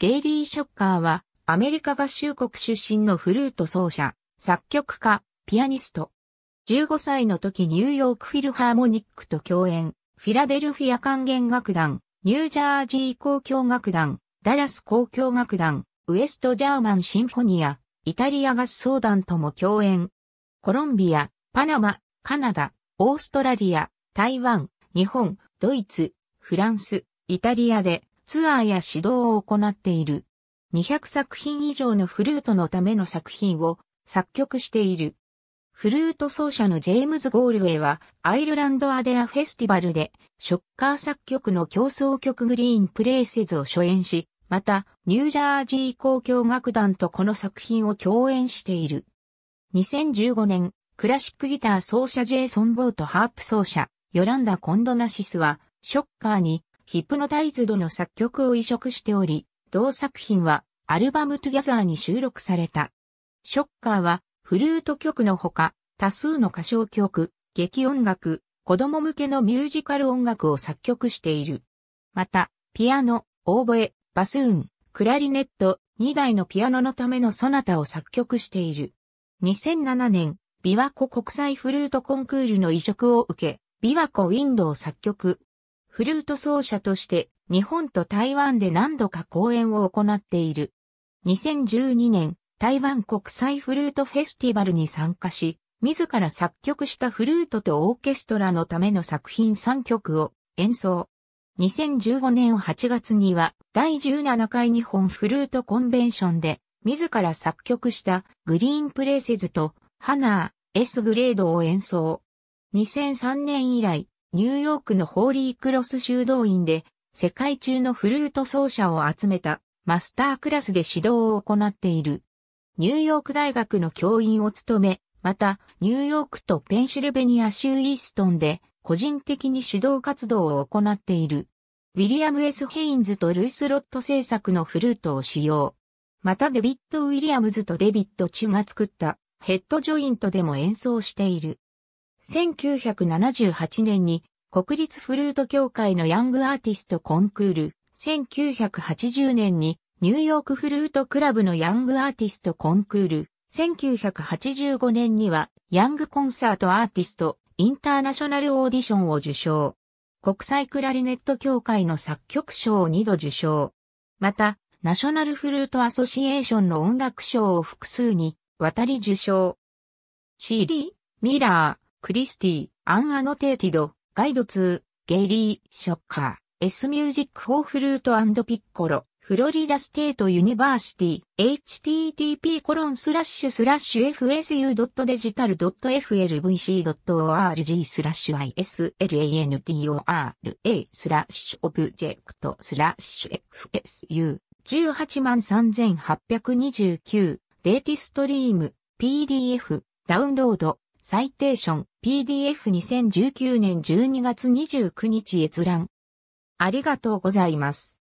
ゲイリー・ショッカーは、アメリカ合衆国出身のフルート奏者、作曲家、ピアニスト。15歳の時ニューヨークフィルハーモニックと共演、フィラデルフィア管弦楽団、ニュージャージー交響楽団、ダラス交響楽団、ウエストジャーマンシンフォニア、イタリア合奏団とも共演。コロンビア、パナマ、カナダ、オーストラリア、台湾、日本、ドイツ、フランス、イタリアでツアーや指導を行っている。200作品以上のフルートのための作品を作曲している。フルート奏者のジェームズ・ゴールウェイはアイルランドアデアフェスティバルでショッカー作曲の競争曲グリーンプレイセズを初演し、またニュージャージー交響楽団とこの作品を共演している。2015年、クラシックギター奏者ジェイソン・ボート・ハープ奏者、ヨランダ・コンドナシスは、ショッカーにヒプノタイズドの作曲を移植しており、同作品はアルバムトゥギャザーに収録された。ショッカーはフルート曲のほか多数の歌唱曲、劇音楽、子供向けのミュージカル音楽を作曲している。また、ピアノ、オーボエ、バスーン、クラリネット、2台のピアノのためのソナタを作曲している。2007年、琵琶湖国際フルートコンクールの移植を受け、琵琶湖ウィンドを作曲、フルート奏者として日本と台湾で何度か公演を行っている。2012年、台湾国際フルートフェスティバルに参加し、自ら作曲したフルートとオーケストラのための作品3曲を演奏。2015年8月には第17回日本フルートコンベンションで自ら作曲したグリーンプレイセズとハナー S グレードを演奏。2003年以来ニューヨークのホーリークロス修道院で世界中のフルート奏者を集めたマスタークラスで指導を行っている。ニューヨーク大学の教員を務め、またニューヨークとペンシルベニア州イーストンで個人的に指導活動を行っている。ウィリアム・ S・ ヘインズとルイス・ロット制作のフルートを使用。またデビッド・ウィリアムズとデビッド・チュが作ったヘッドジョイントでも演奏している。1978年に国立フルート協会のヤングアーティストコンクール、1980年にニューヨークフルートクラブのヤングアーティストコンクール、1985年にはヤングコンサートアーティストインターナショナルオーディションを受賞。国際クラリネット協会の作曲賞を2度受賞。また、ナショナルフルートアソシエーションの音楽賞を複数に渡り受賞。CD、ミラー、クリスティ、アンアノテーティド、ガイド2、ゲイリー、ショッカー、S ミュージックフォーフルートアンド・ピッコロ、フロリダステートユニバーシティ、http コロンスラッシュスラッシュ fsu.digital.flvc.org スラッシュ islantora スラッシュオブジェクトスラッシュ fsu18 万3829デーティストリーム PDF ダウンロードサイテーション PDF2019 年12月29日閲覧。ありがとうございます。